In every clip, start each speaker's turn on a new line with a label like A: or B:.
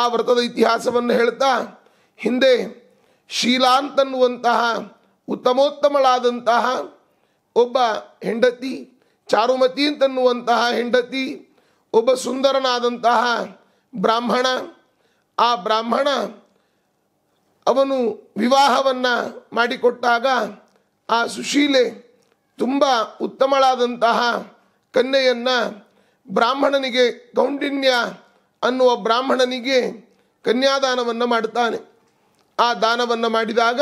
A: ಆ ವ್ರತದ ಇತಿಹಾಸವನ್ನು ಹೇಳ್ತಾ ಹಿಂದೆ ಶೀಲಾಂತನ್ನುವಂತಹ ಉತ್ತಮೋತ್ತಮಳಾದಂತಹ ಒಬ್ಬ ಹೆಂಡತಿ ಚಾರುಮತಿ ಅಂತನ್ನುವಂತಹ ಹೆಂಡತಿ ಒಬ್ಬ ಸುಂದರನಾದಂತಹ ಬ್ರಾಹ್ಮಣ ಆ ಬ್ರಾಹ್ಮಣ ಅವನು ವಿವಾಹವನ್ನು ಮಾಡಿಕೊಟ್ಟಾಗ ಆ ಸುಶೀಲೆ ತುಂಬ ಉತ್ತಮಳಾದಂತಹ ಕನ್ಯೆಯನ್ನು ಬ್ರಾಹ್ಮಣನಿಗೆ ಕೌಂಡಿನ್ಯ ಅನ್ನುವ ಬ್ರಾಹ್ಮಣನಿಗೆ ಕನ್ಯಾದಾನವನ್ನು ಮಾಡುತ್ತಾನೆ ಆ ದಾನವನ್ನು ಮಾಡಿದಾಗ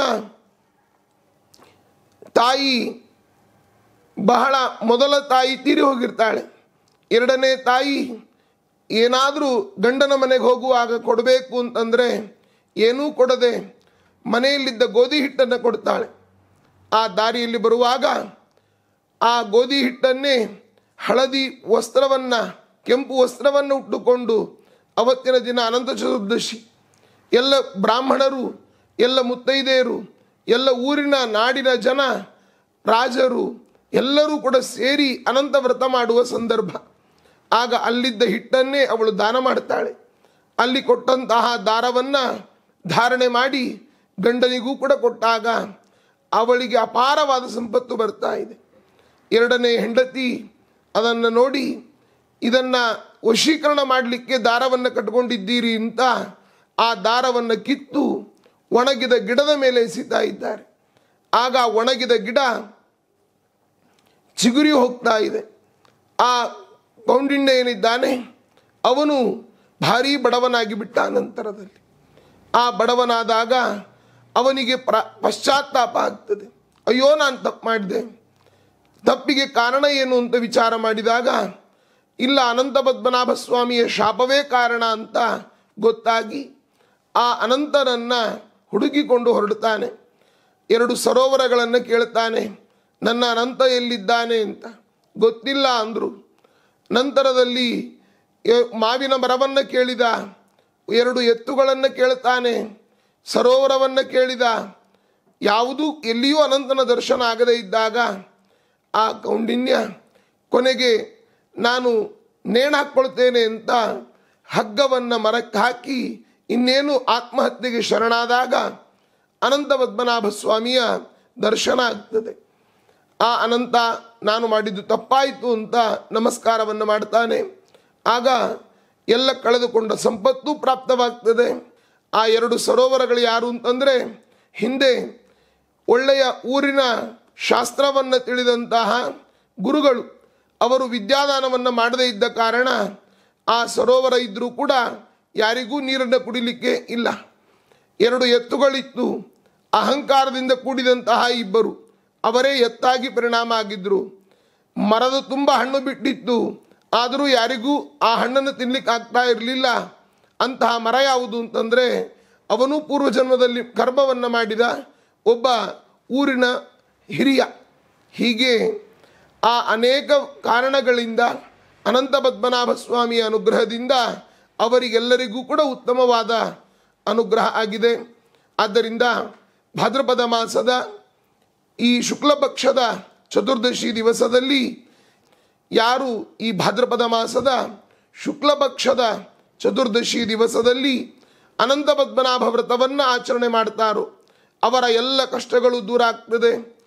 A: ತಾಯಿ ಬಹಳ ಮೊದಲ ತಾಯಿ ತೀರಿ ಹೋಗಿರ್ತಾಳೆ ಎರಡನೇ ತಾಯಿ ಏನಾದರೂ ಗಂಡನ ಮನೆಗೆ ಹೋಗುವಾಗ ಕೊಡಬೇಕು ಅಂತಂದರೆ ಏನೂ ಕೊಡದೆ ಮನೆಯಲ್ಲಿದ್ದ ಗೋಧಿ ಹಿಟ್ಟನ್ನು ಕೊಡ್ತಾಳೆ ಆ ದಾರಿಯಲ್ಲಿ ಬರುವಾಗ ಆ ಗೋಧಿ ಹಿಟ್ಟನ್ನೇ ಹಳದಿ ವಸ್ತ್ರವನ್ನು ಕೆಂಪು ವಸ್ತ್ರವನ್ನು ಉಟ್ಟುಕೊಂಡು ಅವತ್ತಿನ ದಿನ ಅನಂತ ಚತುರ್ದಶಿ ಎಲ್ಲ ಬ್ರಾಹ್ಮಣರು ಎಲ್ಲ ಮುತ್ತೈದೆಯರು ಎಲ್ಲ ಊರಿನ ನಾಡಿನ ಜನ ರಾಜರು ಎಲ್ಲರೂ ಕೂಡ ಸೇರಿ ಅನಂತ ವ್ರತ ಮಾಡುವ ಸಂದರ್ಭ ಆಗ ಅಲ್ಲಿದ್ದ ಹಿಟ್ಟನ್ನೇ ಅವಳು ದಾನ ಮಾಡ್ತಾಳೆ ಅಲ್ಲಿ ಕೊಟ್ಟಂತಹ ದಾರವನ್ನು ಧಾರಣೆ ಮಾಡಿ ಗಂಡನಿಗೂ ಕೂಡ ಕೊಟ್ಟಾಗ ಅವಳಿಗೆ ಅಪಾರವಾದ ಸಂಪತ್ತು ಬರ್ತಾ ಇದೆ ಎರಡನೇ ಹೆಂಡತಿ ಅದನ್ನು ನೋಡಿ ಇದನ್ನು ವಶೀಕರಣ ಮಾಡಲಿಕ್ಕೆ ದಾರವನ್ನು ಕಟ್ಕೊಂಡಿದ್ದೀರಿ ಅಂತ ಆ ದಾರವನ್ನು ಕಿತ್ತು ಒಣಗಿದ ಗಿಡದ ಮೇಲೆ ಎಸಿತಾ ಇದ್ದಾರೆ ಆಗ ಒಣಗಿದ ಗಿಡ ಚಿಗುರಿ ಹೋಗ್ತಾ ಇದೆ ಆ ಕೌಂಡಿಣ್ಯ ಏನಿದ್ದಾನೆ ಅವನು ಭಾರೀ ಬಡವನಾಗಿ ಬಿಟ್ಟ ನಂತರದಲ್ಲಿ ಆ ಬಡವನಾದಾಗ ಅವನಿಗೆ ಪ್ರ ಪಶ್ಚಾತ್ತಾಪ ಆಗ್ತದೆ ಅಯ್ಯೋ ನಾನು ತಪ್ಪು ಮಾಡಿದೆ ತಪ್ಪಿಗೆ ಕಾರಣ ಏನು ಅಂತ ವಿಚಾರ ಮಾಡಿದಾಗ ಇಲ್ಲ ಅನಂತ ಪದ್ಮನಾಭ ಸ್ವಾಮಿಯ ಶಾಪವೇ ಕಾರಣ ಅಂತ ಗೊತ್ತಾಗಿ ಆ ಅನಂತನನ್ನು ಹುಡುಕಿಕೊಂಡು ಹೊರಡ್ತಾನೆ ಎರಡು ಸರೋವರಗಳನ್ನು ಕೇಳ್ತಾನೆ ನನ್ನ ಅನಂತ ಎಲ್ಲಿದ್ದಾನೆ ಅಂತ ಗೊತ್ತಿಲ್ಲ ಅಂದರು ನಂತರದಲ್ಲಿ ಮಾವಿನ ಮರವನ್ನು ಕೇಳಿದ ಎರಡು ಎತ್ತುಗಳನ್ನು ಕೇಳ್ತಾನೆ ಸರೋವರವನ್ನು ಕೇಳಿದ ಯಾವುದೂ ಎಲ್ಲಿಯೂ ಅನಂತನ ದರ್ಶನ ಆಗದೇ ಇದ್ದಾಗ ಆ ಕೌಂಡಿನ್ಯ ಕೊನೆಗೆ ನಾನು ನೇಣು ಹಾಕ್ಕೊಳ್ತೇನೆ ಅಂತ ಹಗ್ಗವನ್ನು ಮರಕ್ಕೆ ಹಾಕಿ ಇನ್ನೇನು ಆತ್ಮಹತ್ಯೆಗೆ ಶರಣಾದಾಗ ಅನಂತ ಪದ್ಮನಾಭ ಸ್ವಾಮಿಯ ದರ್ಶನ ಆಗ್ತದೆ ಆ ಅನಂತ ನಾನು ಮಾಡಿದ್ದು ತಪ್ಪಾಯಿತು ಅಂತ ನಮಸ್ಕಾರವನ್ನು ಮಾಡ್ತಾನೆ ಆಗ ಎಲ್ಲ ಕಳೆದುಕೊಂಡ ಸಂಪತ್ತು ಪ್ರಾಪ್ತವಾಗ್ತದೆ ಆ ಎರಡು ಸರೋವರಗಳು ಯಾರು ಅಂತಂದರೆ ಹಿಂದೆ ಒಳ್ಳೆಯ ಊರಿನ ಶಾಸ್ತ್ರವನ್ನು ತಿಳಿದಂತಹ ಗುರುಗಳು ಅವರು ವಿದ್ಯಾದಾನವನ್ನು ಮಾಡದೇ ಇದ್ದ ಕಾರಣ ಆ ಸರೋವರ ಇದ್ದರೂ ಕೂಡ ಯಾರಿಗೂ ನೀರನ್ನು ಕುಡಿಲಿಕ್ಕೆ ಇಲ್ಲ ಎರಡು ಎತ್ತುಗಳಿತ್ತು ಅಹಂಕಾರದಿಂದ ಕೂಡಿದಂತಹ ಇಬ್ಬರು ಅವರೇ ಎತ್ತಾಗಿ ಪರಿಣಾಮ ಆಗಿದ್ದರು ಮರದ ತುಂಬ ಹಣ್ಣು ಬಿಟ್ಟಿತ್ತು ಆದರೂ ಯಾರಿಗೂ ಆ ಹಣ್ಣನ್ನು ತಿನ್ನಲಿಕ್ಕೆ ಆಗ್ತಾ ಇರಲಿಲ್ಲ ಅಂತಹ ಮರ ಯಾವುದು ಅಂತಂದರೆ ಅವನು ಪೂರ್ವಜನ್ಮದಲ್ಲಿ ಕರ್ಮವನ್ನು ಮಾಡಿದ ಒಬ್ಬ ಊರಿನ ಹಿರಿಯ ಹೀಗೆ ಆ ಅನೇಕ ಕಾರಣಗಳಿಂದ ಅನಂತ ಪದ್ಮನಾಭ ಸ್ವಾಮಿಯ ಅನುಗ್ರಹದಿಂದ ಅವರಿಗೆಲ್ಲರಿಗೂ ಕೂಡ ಉತ್ತಮವಾದ ಅನುಗ್ರಹ ಆಗಿದೆ ಆದ್ದರಿಂದ ಭಾದ್ರಪದ ಮಾಸದ ಈ ಶುಕ್ಲಪಕ್ಷದ ಚತುರ್ದಶಿ ದಿವಸದಲ್ಲಿ ಯಾರು ಈ ಭಾದ್ರಪದ ಮಾಸದ ಶುಕ್ಲಪಕ್ಷದ ಚತುರ್ದಶಿ ದಿವಸದಲ್ಲಿ ಅನಂತ ಪದ್ಮನಾಭ ವ್ರತವನ್ನು ಆಚರಣೆ ಮಾಡ್ತಾರೋ ಅವರ ಎಲ್ಲ ಕಷ್ಟಗಳು ದೂರ ಆಗ್ತದೆ